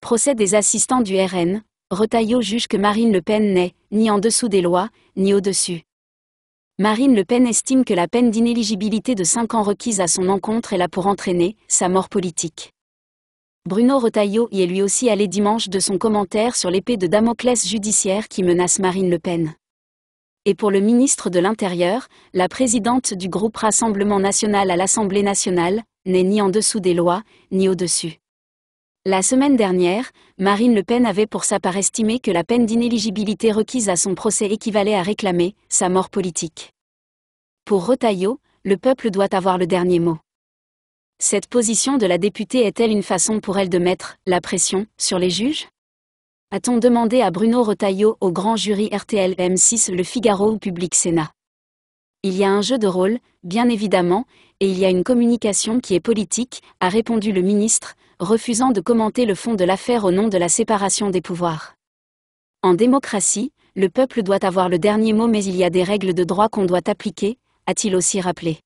Procès des assistants du RN, Retailleau juge que Marine Le Pen n'est, ni en dessous des lois, ni au-dessus. Marine Le Pen estime que la peine d'inéligibilité de 5 ans requise à son encontre est là pour entraîner sa mort politique. Bruno Retailleau y est lui aussi allé dimanche de son commentaire sur l'épée de Damoclès judiciaire qui menace Marine Le Pen. Et pour le ministre de l'Intérieur, la présidente du groupe Rassemblement national à l'Assemblée nationale, n'est ni en dessous des lois, ni au-dessus. La semaine dernière, Marine Le Pen avait pour sa part estimé que la peine d'inéligibilité requise à son procès équivalait à réclamer sa mort politique. Pour Retailleau, le peuple doit avoir le dernier mot. Cette position de la députée est-elle une façon pour elle de mettre la pression sur les juges A-t-on demandé à Bruno Retailleau au grand jury RTL M6 Le Figaro ou Public Sénat il y a un jeu de rôle, bien évidemment, et il y a une communication qui est politique, a répondu le ministre, refusant de commenter le fond de l'affaire au nom de la séparation des pouvoirs. En démocratie, le peuple doit avoir le dernier mot mais il y a des règles de droit qu'on doit appliquer, a-t-il aussi rappelé.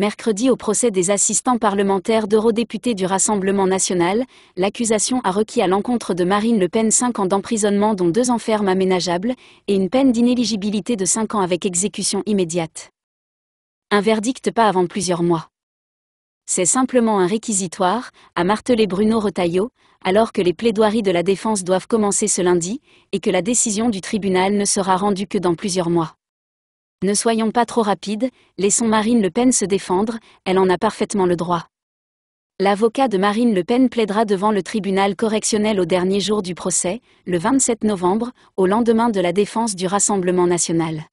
Mercredi au procès des assistants parlementaires d'eurodéputés du Rassemblement national, l'accusation a requis à l'encontre de Marine Le Pen 5 ans d'emprisonnement dont 2 enfermes aménageables et une peine d'inéligibilité de 5 ans avec exécution immédiate. Un verdict pas avant plusieurs mois c'est simplement un réquisitoire, a martelé Bruno Retailleau, alors que les plaidoiries de la défense doivent commencer ce lundi, et que la décision du tribunal ne sera rendue que dans plusieurs mois. Ne soyons pas trop rapides, laissons Marine Le Pen se défendre, elle en a parfaitement le droit. L'avocat de Marine Le Pen plaidera devant le tribunal correctionnel au dernier jour du procès, le 27 novembre, au lendemain de la défense du Rassemblement national.